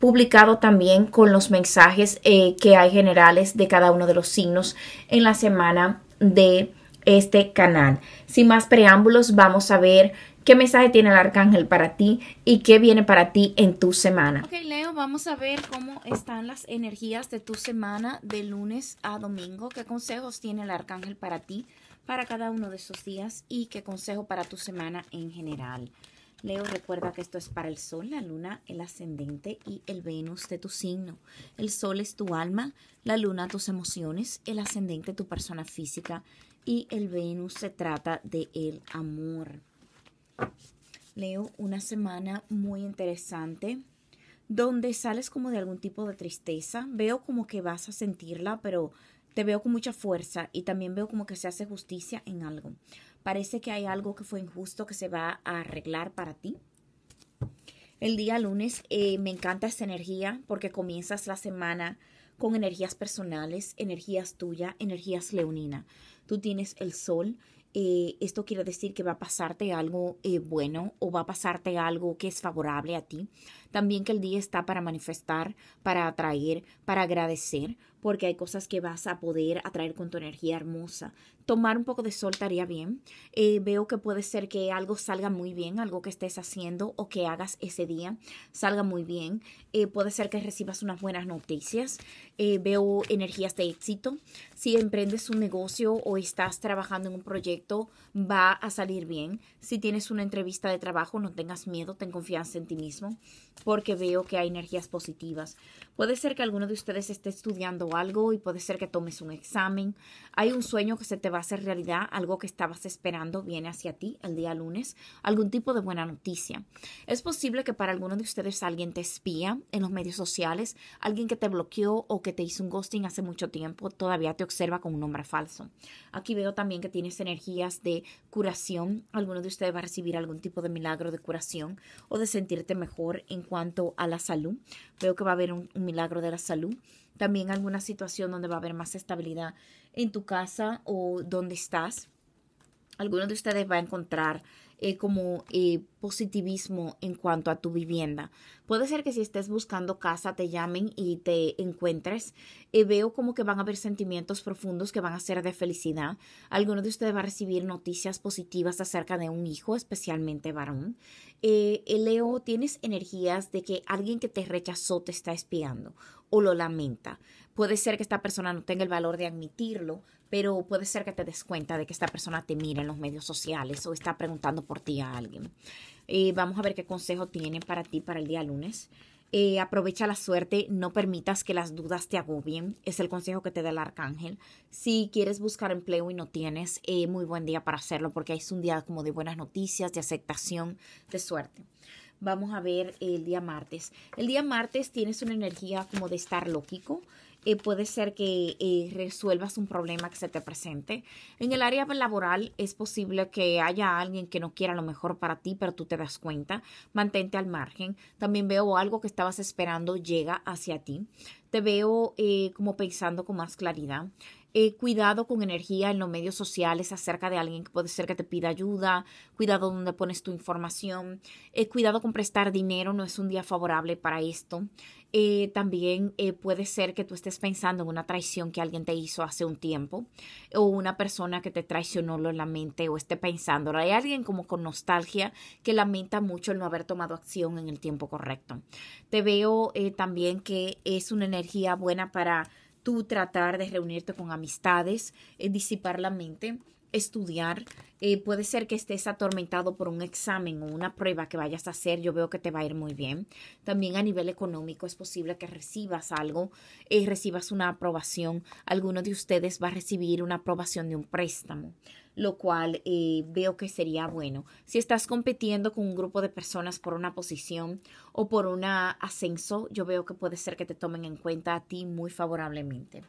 publicado también con los mensajes eh, que hay generales de cada uno de los signos en la semana de este canal. Sin más preámbulos, vamos a ver qué mensaje tiene el arcángel para ti y qué viene para ti en tu semana. Ok, Leo, vamos a ver cómo están las energías de tu semana de lunes a domingo. ¿Qué consejos tiene el arcángel para ti, para cada uno de esos días y qué consejo para tu semana en general? Leo, recuerda que esto es para el sol, la luna, el ascendente y el Venus de tu signo. El sol es tu alma, la luna tus emociones, el ascendente tu persona física y el Venus se trata de el amor. Leo, una semana muy interesante donde sales como de algún tipo de tristeza. Veo como que vas a sentirla, pero te veo con mucha fuerza y también veo como que se hace justicia en algo parece que hay algo que fue injusto que se va a arreglar para ti. El día lunes eh, me encanta esta energía porque comienzas la semana con energías personales, energías tuya energías leonina. Tú tienes el sol. Eh, esto quiere decir que va a pasarte algo eh, bueno o va a pasarte algo que es favorable a ti. También que el día está para manifestar, para atraer, para agradecer, porque hay cosas que vas a poder atraer con tu energía hermosa. Tomar un poco de sol estaría bien. Eh, veo que puede ser que algo salga muy bien, algo que estés haciendo o que hagas ese día salga muy bien. Eh, puede ser que recibas unas buenas noticias. Eh, veo energías de éxito. Si emprendes un negocio o estás trabajando en un proyecto, va a salir bien. Si tienes una entrevista de trabajo, no tengas miedo, ten confianza en ti mismo porque veo que hay energías positivas. Puede ser que alguno de ustedes esté estudiando algo y puede ser que tomes un examen. Hay un sueño que se te va a hacer realidad, algo que estabas esperando viene hacia ti el día lunes, algún tipo de buena noticia. Es posible que para alguno de ustedes alguien te espía en los medios sociales, alguien que te bloqueó o que te hizo un ghosting hace mucho tiempo, todavía te observa con un nombre falso. Aquí veo también que tienes energías de curación. Alguno de ustedes va a recibir algún tipo de milagro de curación o de sentirte mejor en cuanto a la salud. Veo que va a haber un, milagro de la salud. También alguna situación donde va a haber más estabilidad en tu casa o donde estás. Alguno de ustedes va a encontrar eh, como eh, positivismo en cuanto a tu vivienda. Puede ser que si estés buscando casa te llamen y te encuentres. Eh, veo como que van a haber sentimientos profundos que van a ser de felicidad. Alguno de ustedes va a recibir noticias positivas acerca de un hijo, especialmente varón. Leo, tienes energías de que alguien que te rechazó te está espiando o lo lamenta. Puede ser que esta persona no tenga el valor de admitirlo, pero puede ser que te des cuenta de que esta persona te mira en los medios sociales o está preguntando por ti a alguien. Eh, vamos a ver qué consejo tiene para ti para el día lunes. Eh, aprovecha la suerte, no permitas que las dudas te agobien, es el consejo que te da el arcángel. Si quieres buscar empleo y no tienes, eh, muy buen día para hacerlo porque es un día como de buenas noticias, de aceptación, de suerte. Vamos a ver el día martes. El día martes tienes una energía como de estar lógico, eh, puede ser que eh, resuelvas un problema que se te presente. En el área laboral es posible que haya alguien que no quiera lo mejor para ti, pero tú te das cuenta. Mantente al margen. También veo algo que estabas esperando llega hacia ti. Te veo eh, como pensando con más claridad. cuidado con energía en los medios sociales acerca de alguien que puede ser que te pida ayuda, cuidado donde pones tu información, cuidado con prestar dinero, no es un día favorable para esto. Eh, también eh, puede ser que tú estés pensando en una traición que alguien te hizo hace un tiempo o una persona que te traicionó lo mente o esté pensando. Hay alguien como con nostalgia que lamenta mucho el no haber tomado acción en el tiempo correcto. Te veo eh, también que es una energía buena para tú tratar de reunirte con amistades, disipar la mente, estudiar, eh, puede ser que estés atormentado por un examen o una prueba que vayas a hacer, yo veo que te va a ir muy bien. También a nivel económico es posible que recibas algo, eh, recibas una aprobación. Alguno de ustedes va a recibir una aprobación de un préstamo lo cual eh, veo que sería bueno. Si estás compitiendo con un grupo de personas por una posición o por un ascenso, yo veo que puede ser que te tomen en cuenta a ti muy favorablemente.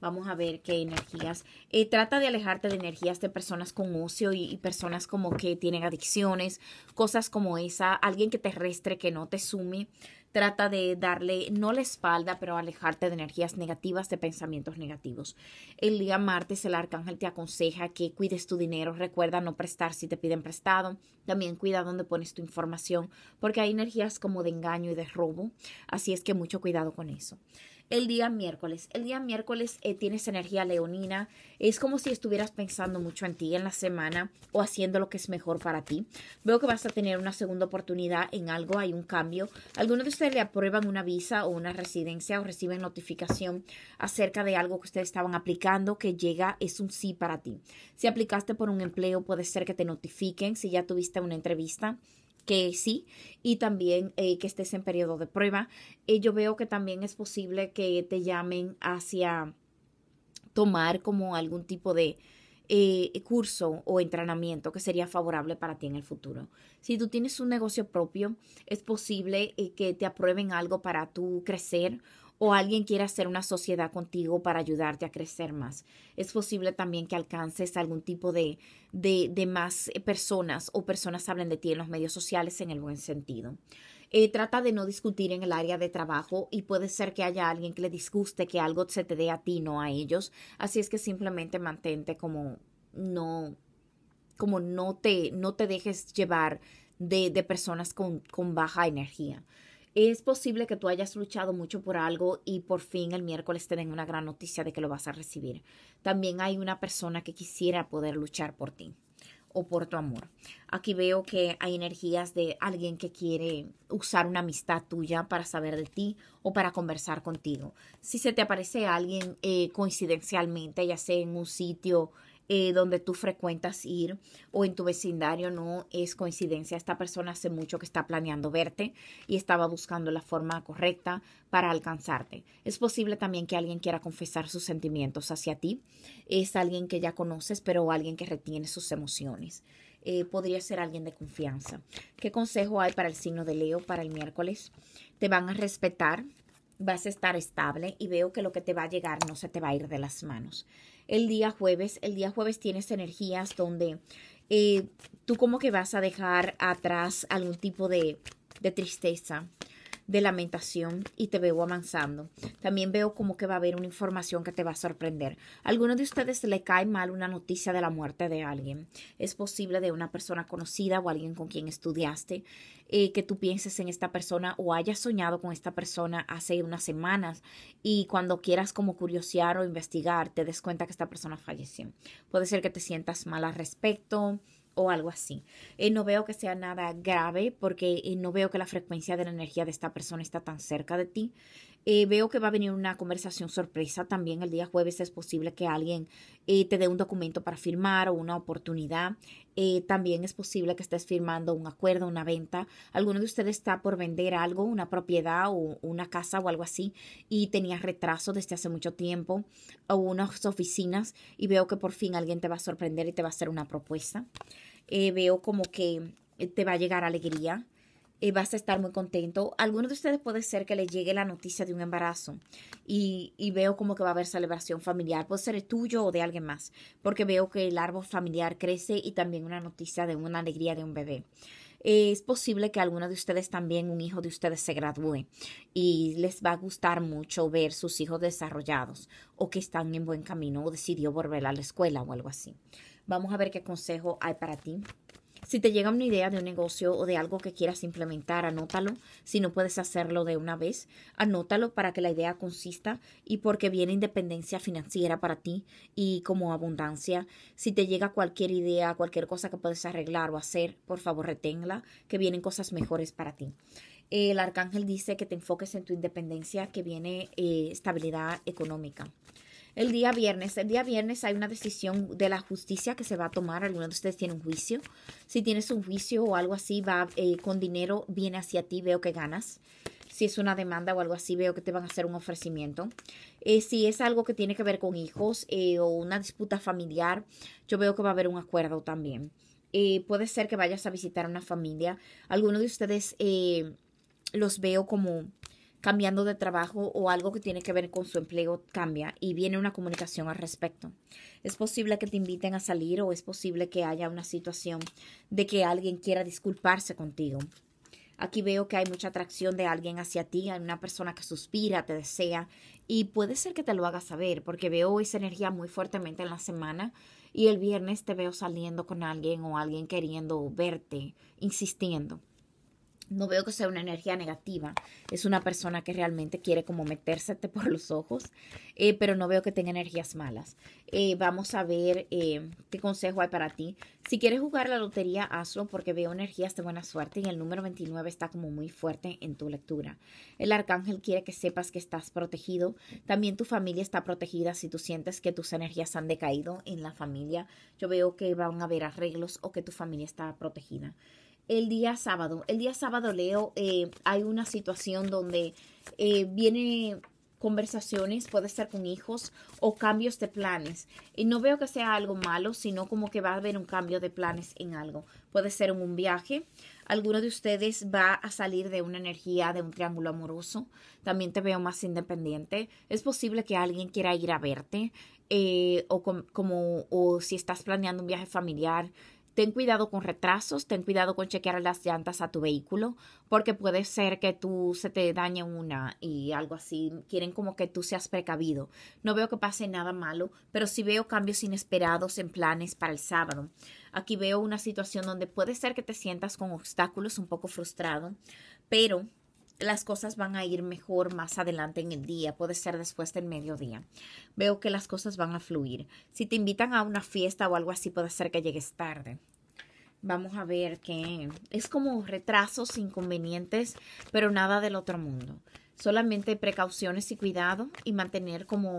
Vamos a ver qué energías. Eh, trata de alejarte de energías de personas con ocio y, personas como que tienen adicciones, cosas como esa, alguien que te restre, que no te sume. Trata de darle, no la espalda, pero alejarte de energías negativas, de pensamientos negativos. El día martes el arcángel te aconseja que cuides tu dinero. Recuerda no prestar si te piden prestado. También cuida dónde pones tu información, porque hay energías como de engaño y de robo. Así es que mucho cuidado con eso el día miércoles. El día miércoles eh, tienes energía leonina. Es como si estuvieras pensando mucho en ti en la semana o haciendo lo que es mejor para ti. Veo que vas a tener una segunda oportunidad en algo, hay un cambio. Algunos de ustedes le aprueban una visa o una residencia o reciben notificación acerca de algo que ustedes estaban aplicando que llega, es un sí para ti. Si aplicaste por un empleo, puede ser que te notifiquen si ya tuviste una entrevista que sí, y también eh, que estés en periodo de prueba. Eh, yo veo que también es posible que te llamen hacia tomar como algún tipo de eh, curso o entrenamiento que sería favorable para ti en el futuro. Si tú tienes un negocio propio, es posible que te aprueben algo para tu crecer o alguien quiere hacer una sociedad contigo para ayudarte a crecer más. Es posible también que alcances algún tipo de, de, más eh, personas o personas hablen de ti en los medios sociales en el buen sentido. Eh, trata de no discutir en el área de trabajo y puede ser que haya alguien que le disguste que algo se te dé a ti, no a ellos. Así es que simplemente mantente como no, como no te, no te dejes llevar de, de personas con, con baja energía es posible que tú hayas luchado mucho por algo y por fin el miércoles te den una gran noticia de que lo vas a recibir. También hay una persona que quisiera poder luchar por ti o por tu amor. Aquí veo que hay energías de alguien que quiere usar una amistad tuya para saber de ti o para conversar contigo. Si se te aparece alguien eh, coincidencialmente, ya sea en un sitio, eh, donde tú frecuentas ir o en tu vecindario, no es coincidencia. Esta persona hace mucho que está planeando verte y estaba buscando la forma correcta para alcanzarte. Es posible también que alguien quiera confesar sus sentimientos hacia ti. Es alguien que ya conoces, pero alguien que retiene sus emociones. Eh, podría ser alguien de confianza. ¿Qué consejo hay para el signo de Leo para el miércoles? Te van a respetar, vas a estar estable y veo que lo que te va a llegar no se te va a ir de las manos. El día jueves, el día jueves tienes energías donde eh, tú como que vas a dejar atrás algún tipo de, de tristeza, de lamentación y te veo avanzando. También veo como que va a haber una información que te va a sorprender. A algunos de ustedes le cae mal una noticia de la muerte de alguien. Es posible de una persona conocida o alguien con quien estudiaste, eh, que tú pienses en esta persona o hayas soñado con esta persona hace unas semanas y cuando quieras como curiosear o investigar te des cuenta que esta persona falleció. Puede ser que te sientas mal al respecto o algo así. Eh, no veo que sea nada grave porque eh, no veo que la frecuencia de la energía de esta persona está tan cerca de ti. Eh, veo que va a venir una conversación sorpresa también el día jueves. Es posible que alguien te dé un documento para firmar o una oportunidad. también es posible que estés firmando un acuerdo, una venta. Alguno de ustedes está por vender algo, una propiedad o una casa o algo así y tenías retraso desde hace mucho tiempo o unas oficinas y veo que por fin alguien te va a sorprender y te va a hacer una propuesta. Eh, veo como que eh, te va a llegar alegría, eh, vas a estar muy contento. Algunos de ustedes puede ser que les llegue la noticia de un embarazo y, veo como que va a haber celebración familiar, puede ser tuyo o de alguien más, porque veo que el árbol familiar crece y también una noticia de una alegría de un bebé. es posible que alguno de ustedes también, un hijo de ustedes, se gradúe y les va a gustar mucho ver sus hijos desarrollados o que están en buen camino o decidió volver a la escuela o algo así. Vamos a ver qué consejo hay para ti. Si te llega una idea de un negocio o de algo que quieras implementar, anótalo. Si no puedes hacerlo de una vez, anótalo para que la idea consista y porque viene independencia financiera para ti y como abundancia. Si te llega cualquier idea, cualquier cosa que puedes arreglar o hacer, por favor reténla, que vienen cosas mejores para ti. El arcángel dice que te enfoques en tu independencia, que viene eh, estabilidad económica. El día viernes, el día viernes hay una decisión de la justicia que se va a tomar. Algunos de ustedes tiene un juicio. Si tienes un juicio o algo así, va eh, con dinero, viene hacia ti, veo que ganas. Si es una demanda o algo así, veo que te van a hacer un ofrecimiento. Eh, si es algo que tiene que ver con hijos eh, o una disputa familiar, yo veo que va a haber un acuerdo también. puede ser que vayas a visitar una familia. ¿Alguno de ustedes los veo como cambiando de trabajo o algo que tiene que ver con su empleo cambia y viene una comunicación al respecto. Es posible que te inviten a salir o es posible que haya una situación de que alguien quiera disculparse contigo. Aquí veo que hay mucha atracción de alguien hacia ti, hay una persona que suspira, te desea y puede ser que te lo haga saber porque veo esa energía muy fuertemente en la semana y el viernes te veo saliendo con alguien o alguien queriendo verte, insistiendo no veo que sea una energía negativa. Es una persona que realmente quiere como metérsete por los ojos, eh, pero no veo que tenga energías malas. Eh, vamos a ver eh, qué consejo hay para ti. Si quieres jugar la lotería, hazlo porque veo energías de buena suerte y el número 29 está como muy fuerte en tu lectura. El arcángel quiere que sepas que estás protegido. También tu familia está protegida si tú sientes que tus energías han decaído en la familia. Yo veo que van a haber arreglos o que tu familia está protegida el día sábado. El día sábado, Leo, eh, hay una situación donde eh, viene conversaciones, puede ser con hijos o cambios de planes. Y no veo que sea algo malo, sino como que va a haber un cambio de planes en algo. Puede ser en un viaje. Alguno de ustedes va a salir de una energía, de un triángulo amoroso. También te veo más independiente. Es posible que alguien quiera ir a verte. Eh, o como o si estás planeando un viaje familiar, Ten cuidado con retrasos, ten cuidado con chequear las llantas a tu vehículo, porque puede ser que tú se te dañe una y algo así. Quieren como que tú seas precavido. No veo que pase nada malo, pero sí veo cambios inesperados en planes para el sábado. Aquí veo una situación donde puede ser que te sientas con obstáculos, un poco frustrado, pero las cosas van a ir mejor más adelante en el día, puede ser después del mediodía. Veo que las cosas van a fluir. Si te invitan a una fiesta o algo así, puede ser que llegues tarde. Vamos a ver que es como retrasos, inconvenientes, pero nada del otro mundo. Solamente precauciones y cuidado y mantener como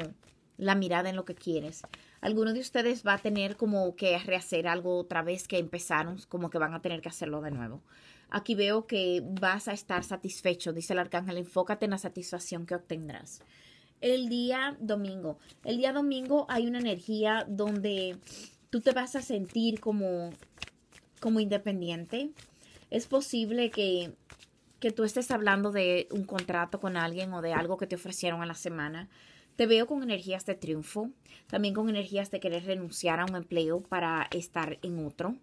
la mirada en lo que quieres. Alguno de ustedes va a tener como que rehacer algo otra vez que empezaron, como que van a tener que hacerlo de nuevo. Aquí veo que vas a estar satisfecho, dice el arcángel, enfócate en la satisfacción que obtendrás. El día domingo. El día domingo hay una energía donde tú te vas a sentir como, como independiente. Es posible que, que tú estés hablando de un contrato con alguien o de algo que te ofrecieron en la semana. Te veo con energías de triunfo, también con energías de querer renunciar a un empleo para estar en otro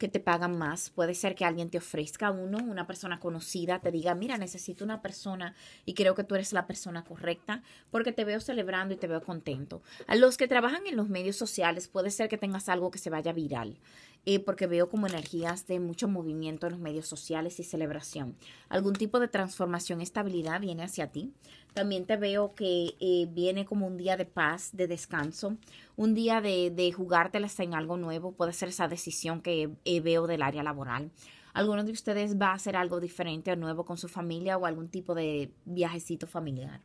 que te pagan más. Puede ser que alguien te ofrezca uno, una persona conocida, te diga, mira, necesito una persona y creo que tú eres la persona correcta porque te veo celebrando y te veo contento. A los que trabajan en los medios sociales puede ser que tengas algo que se vaya viral eh, porque veo como energías de mucho movimiento en los medios sociales y celebración. Algún tipo de transformación, estabilidad viene hacia ti. También te veo que eh, viene como un día de paz, de descanso, un día de, de jugártelas en algo nuevo. Puede ser esa decisión que eh, veo del área laboral. Alguno de ustedes va a hacer algo diferente o nuevo con su familia o algún tipo de viajecito familiar.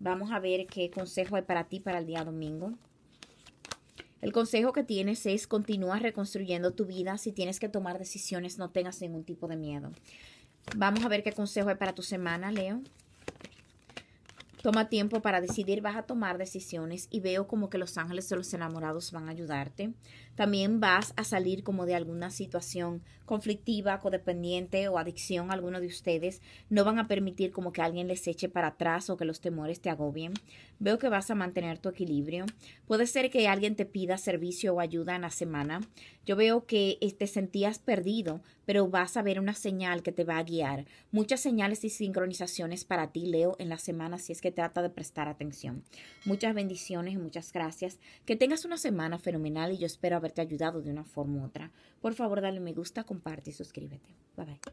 Vamos a ver qué consejo hay para ti para el día domingo. El consejo que tienes es continúa reconstruyendo tu vida. Si tienes que tomar decisiones, no tengas ningún tipo de miedo. Vamos a ver qué consejo hay para tu semana, Leo. Toma tiempo para decidir, vas a tomar decisiones y veo como que los ángeles de los enamorados van a ayudarte. También vas a salir como de alguna situación conflictiva, codependiente o adicción. alguno de ustedes no van a permitir como que alguien les eche para atrás o que los temores te agobien. Veo que vas a mantener tu equilibrio. Puede ser que alguien te pida servicio o ayuda en la semana. Yo veo que eh, te sentías perdido, pero vas a ver una señal que te va a guiar. Muchas señales y sincronizaciones para ti, Leo, en la semana si es que trata de prestar atención. Muchas bendiciones y muchas gracias. Que tengas una semana fenomenal y yo espero haberte ayudado de una forma u otra. Por favor, dale me gusta, comparte y suscríbete. Bye bye.